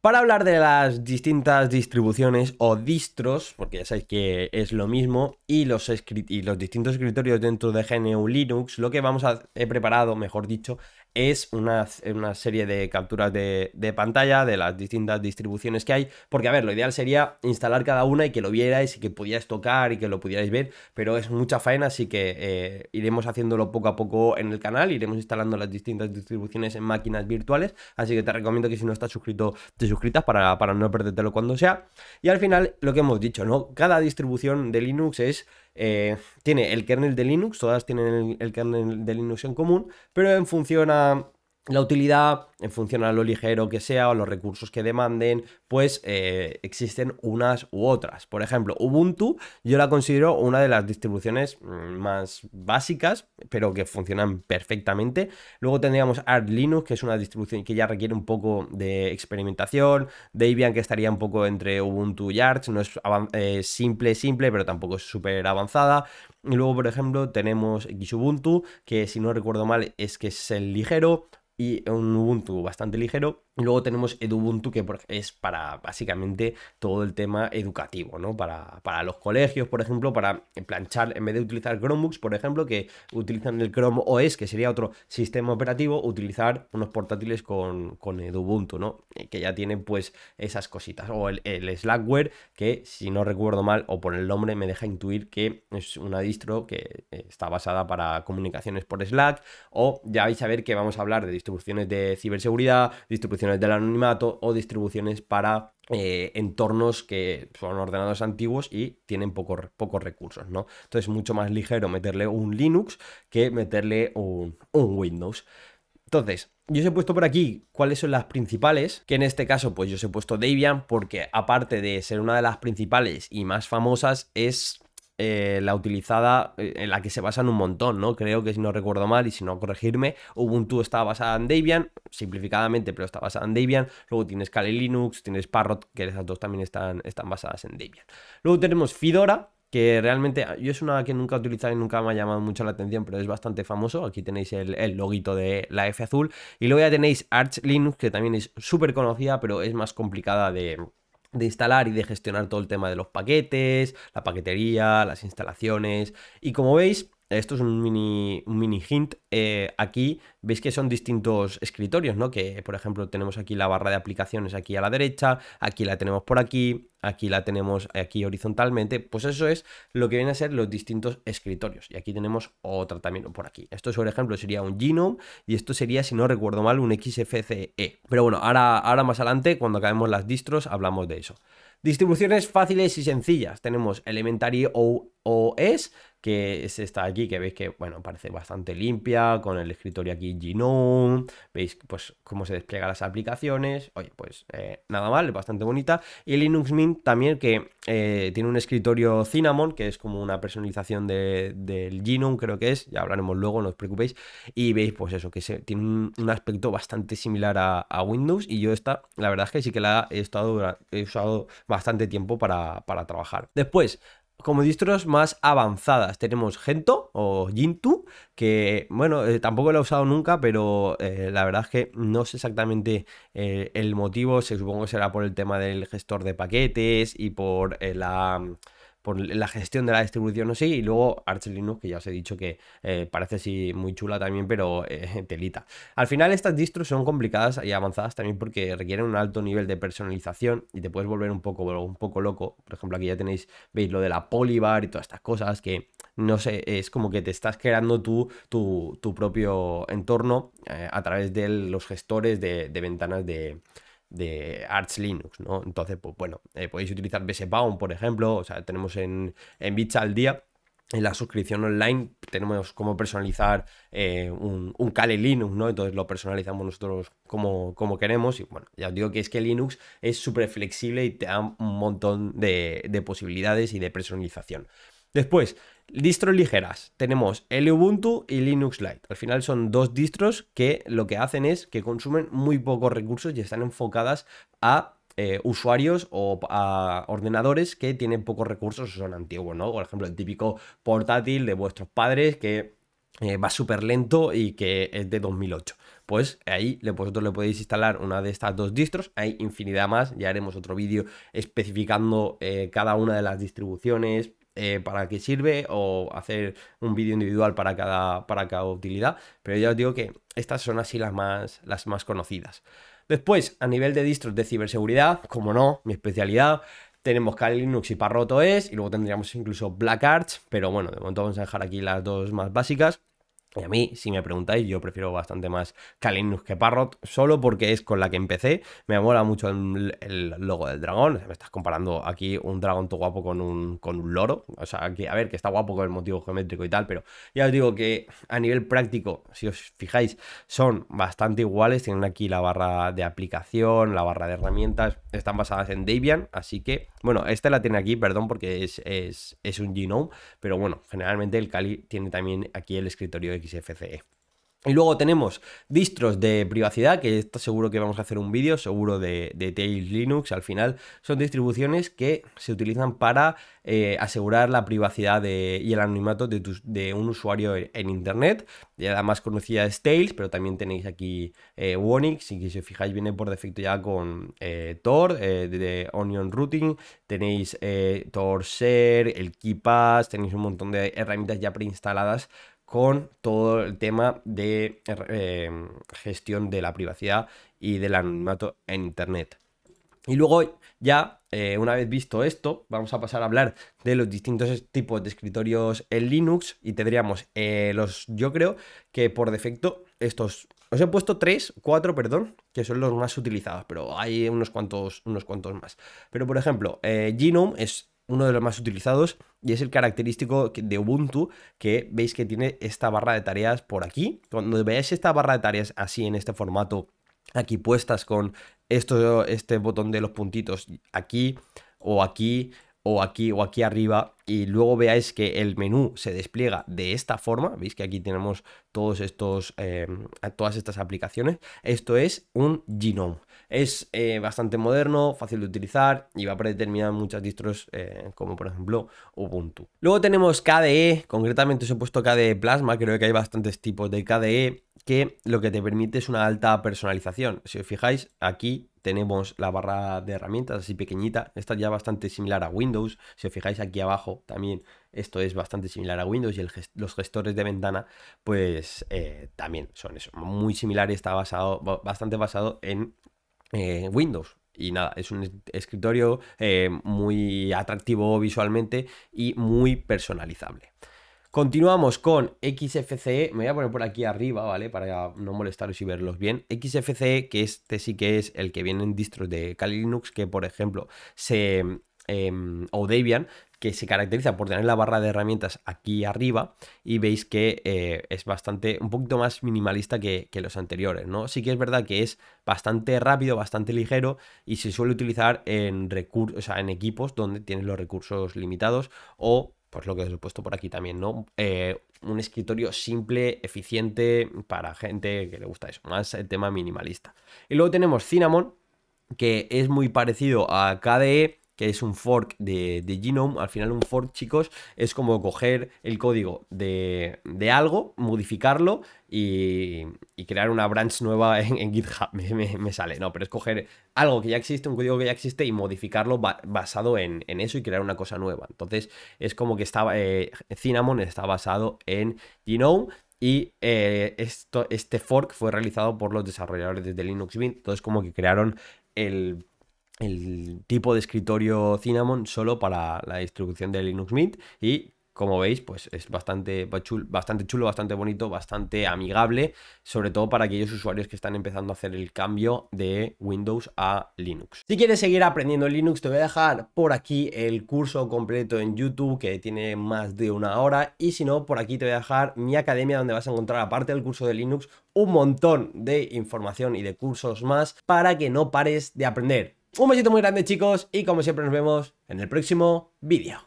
Para hablar de las distintas distribuciones o distros, porque ya sabéis que es lo mismo, y los, distintos escritorios dentro de GNU Linux, lo que vamos a he preparado, mejor dicho, es una, una serie de capturas de, pantalla de las distintas distribuciones que hay, porque a ver, lo ideal sería instalar cada una y que lo vierais y que pudierais tocar y que lo pudierais ver, pero es mucha faena, así que eh, iremos haciéndolo poco a poco en el canal, iremos instalando las distintas distribuciones en máquinas virtuales, así que te recomiendo que si no estás suscrito, te suscritas para, para no perdértelo cuando sea. Y al final, lo que hemos dicho, ¿no? Cada distribución de Linux es eh, tiene el kernel de Linux, todas tienen el, el, kernel de Linux en común, pero en función a la utilidad en función a lo ligero que sea o los recursos que demanden, pues eh, existen unas u otras. Por ejemplo, Ubuntu yo la considero una de las distribuciones mm, más básicas, pero que funcionan perfectamente. Luego tendríamos Arch Linux, que es una distribución que ya requiere un poco de experimentación, Debian, que estaría un poco entre Ubuntu y Arch, no es eh, simple, simple, pero tampoco es súper avanzada. Y luego, por ejemplo, tenemos Xubuntu, que si no recuerdo mal es que es el ligero, y un Ubuntu estuvo bastante ligero Luego tenemos Edubuntu, que es para básicamente todo el tema educativo, ¿no? Para, para, los colegios, por ejemplo, para planchar, en vez de utilizar Chromebooks, por ejemplo, que utilizan el Chrome OS, que sería otro sistema operativo, utilizar unos portátiles con, con Edubuntu, ¿no? Eh, que ya tienen pues esas cositas. O el, Slackware, que si no recuerdo mal, o por el nombre, me deja intuir que es una distro que eh, está basada para comunicaciones por Slack. O ya vais a ver que vamos a hablar de distribuciones de ciberseguridad, distribuciones del anonimato o distribuciones para eh, entornos que son ordenados antiguos y tienen pocos recursos, ¿no? Entonces es mucho más ligero meterle un Linux que meterle un, un Windows. Entonces, yo os he puesto por aquí cuáles son las principales, que en este caso pues yo os he puesto Debian porque aparte de ser una de las principales y más famosas es eh, la utilizada, eh, en la que se basan un montón, ¿no? Creo que si no recuerdo mal y si no corregirme, Ubuntu está basada en Debian, simplificadamente, pero está basada en Debian. Luego tienes Kali Linux, tienes Parrot, que esas dos también están, están basadas en Debian. Luego tenemos Fedora, que realmente ah, yo es una que nunca he utilizado y nunca me ha llamado mucho la atención, pero es bastante famoso. Aquí tenéis el, el loguito de la F azul. Y luego ya tenéis Arch Linux, que también es súper conocida, pero es más complicada de, de instalar y de gestionar todo el tema de los paquetes, la paquetería, las instalaciones. Y como veis, esto es un mini, mini hint. Eh, aquí veis que son distintos escritorios, ¿no? Que, por ejemplo, tenemos aquí la barra de aplicaciones aquí a la derecha, aquí la tenemos por aquí, aquí la tenemos aquí horizontalmente. Pues eso es lo que vienen a ser los distintos escritorios. Y aquí tenemos otra también por aquí. Esto, por ejemplo, sería un Genome y esto sería, si no recuerdo mal, un XFCE. Pero bueno, ahora, ahora más adelante, cuando acabemos las distros, hablamos de eso. Distribuciones fáciles y sencillas. Tenemos Elementary OS, que es esta de aquí, que veis que, bueno, parece bastante limpia, con el escritorio aquí Genome, veis pues cómo se despliegan las aplicaciones, oye, pues eh, nada mal, es bastante bonita, y Linux Mint también, que eh, tiene un escritorio Cinnamon, que es como una personalización de, del Genome, creo que es, ya hablaremos luego, no os preocupéis, y veis pues eso, que se, tiene un, aspecto bastante similar a, Windows, y yo esta, la verdad es que sí que la he, estado, he usado bastante tiempo para, para trabajar. Después, como distros más avanzadas. Tenemos Gento o Gintu que bueno, eh, tampoco lo he usado nunca, pero eh, la verdad es que no sé exactamente eh, el motivo. Se supongo que será por el tema del gestor de paquetes y por la por la gestión de la distribución o sí, y luego Arch Linux, que ya os he dicho que eh, parece sí muy chula también, pero eh, telita. Al final estas distros son complicadas y avanzadas también porque requieren un alto nivel de personalización y te puedes volver un poco, un poco loco. Por ejemplo, aquí ya tenéis, veis lo de la Polybar y todas estas cosas que no sé, es como que te estás creando tú tu, propio entorno eh, a través de los gestores de ventanas de, de Arch Linux, ¿no? Entonces, pues bueno, eh, podéis utilizar BSBound, por ejemplo, o sea, tenemos en, en al día, en la suscripción online tenemos cómo personalizar eh, un, un, Kale Linux, ¿no? Entonces lo personalizamos nosotros como, como, queremos. Y bueno, ya os digo que es que Linux es súper flexible y te da un montón de, de posibilidades y de personalización. Después, distros ligeras. Tenemos el Ubuntu y Linux Lite. Al final son dos distros que lo que hacen es que consumen muy pocos recursos y están enfocadas a eh, usuarios o a ordenadores que tienen pocos recursos o son antiguos, ¿no? Por ejemplo, el típico portátil de vuestros padres que eh, va súper lento y que es de 2008. Pues ahí vosotros le podéis instalar una de estas dos distros. Hay infinidad más. Ya haremos otro vídeo especificando eh, cada una de las distribuciones, eh, para qué sirve o hacer un vídeo individual para cada, para cada utilidad, pero ya os digo que estas son así las más, las más conocidas. Después, a nivel de distros de ciberseguridad, como no, mi especialidad, tenemos Kali Linux y Parrot OS, y luego tendríamos incluso Black Arts, pero bueno, de momento vamos a dejar aquí las dos más básicas. Y a mí, si me preguntáis, yo prefiero bastante más Kalinus que Parrot, solo porque es con la que empecé. Me mola mucho el, logo del dragón. Me estás comparando aquí un dragón todo guapo con un, con un loro. O sea, a ver, que está guapo con el motivo geométrico y tal, pero ya os digo que a nivel práctico, si os fijáis, son bastante iguales. Tienen aquí la barra de aplicación, la barra de herramientas. Están basadas en Debian, así que bueno, esta la tiene aquí, perdón, porque es, es, es un genome, pero bueno, generalmente el Kali tiene también aquí el escritorio XFCE. Y luego tenemos distros de privacidad, que esto seguro que vamos a hacer un vídeo, seguro de, Tails Linux. Al final son distribuciones que se utilizan para eh, asegurar la privacidad y el anonimato de, un usuario en, Internet. Ya la más conocida es Tails, pero también tenéis aquí eh, si os fijáis, viene por defecto ya con eh, Tor, eh, de, Onion Routing. Tenéis TorShare, el KeePass, tenéis un montón de herramientas ya preinstaladas con todo el tema de eh, gestión de la privacidad y del anonimato en Internet. Y luego ya, eh, una vez visto esto, vamos a pasar a hablar de los distintos tipos de escritorios en Linux y tendríamos eh, los, yo creo que por defecto estos, os he puesto tres, cuatro, perdón, que son los más utilizados, pero hay unos cuantos, unos cuantos más. Pero por ejemplo, Genome es uno de los más utilizados y es el característico de Ubuntu que veis que tiene esta barra de tareas por aquí. Cuando veáis esta barra de tareas así en este formato, aquí puestas con esto, este botón de los puntitos aquí o aquí o aquí o aquí arriba y luego veáis que el menú se despliega de esta forma, veis que aquí tenemos todos estos, eh, todas estas aplicaciones, esto es un GNOME. Es eh, bastante moderno, fácil de utilizar y va para predeterminar muchas distros eh, como por ejemplo Ubuntu. Luego tenemos KDE, concretamente os he puesto KDE Plasma, creo que hay bastantes tipos de KDE que lo que te permite es una alta personalización. Si os fijáis, aquí tenemos la barra de herramientas así pequeñita. Esta ya bastante similar a Windows. Si os fijáis aquí abajo también esto es bastante similar a Windows y los gestores de ventana pues eh, también son eso. Muy similar, y está basado, bastante basado en eh, Windows. Y nada, es un escritorio eh, muy atractivo visualmente y muy personalizable. Continuamos con XFCE, me voy a poner por aquí arriba, ¿vale? Para no molestaros y verlos bien. XFCE, que este sí que es el que viene en distros de Kali Linux, que por ejemplo se, em, o Debian que se caracteriza por tener la barra de herramientas aquí arriba y veis que eh, es bastante, un poquito más minimalista que, los anteriores, ¿no? Sí que es verdad que es bastante rápido, bastante ligero y se suele utilizar en, recursos, o sea, en equipos donde tienes los recursos limitados o, pues lo que os he puesto por aquí también, ¿no? Eh, un escritorio simple, eficiente para gente que le gusta eso, más el tema minimalista. Y luego tenemos Cinnamon, que es muy parecido a KDE, que es un fork de, de, Genome. Al final un fork, chicos, es como coger el código de, de algo, modificarlo y, y, crear una branch nueva en, GitHub. Me, sale, no, pero es coger algo que ya existe, un código que ya existe y modificarlo basado en, eso y crear una cosa nueva. Entonces es como que estaba, eh, Cinnamon está basado en Genome. Y eh, esto, este fork fue realizado por los desarrolladores de Linux Mint. Entonces como que crearon el el tipo de escritorio Cinnamon solo para la distribución de Linux Mint y como veis, pues es bastante chulo, bastante, chulo, bastante bonito, bastante amigable, sobre todo para aquellos usuarios que están empezando a hacer el cambio de Windows a Linux. Si quieres seguir aprendiendo Linux, te voy a dejar por aquí el curso completo en YouTube que tiene más de una hora y si no, por aquí te voy a dejar mi academia donde vas a encontrar, aparte del curso de Linux, un montón de información y de cursos más para que no pares de aprender. Un besito muy grande chicos y como siempre nos vemos en el próximo vídeo.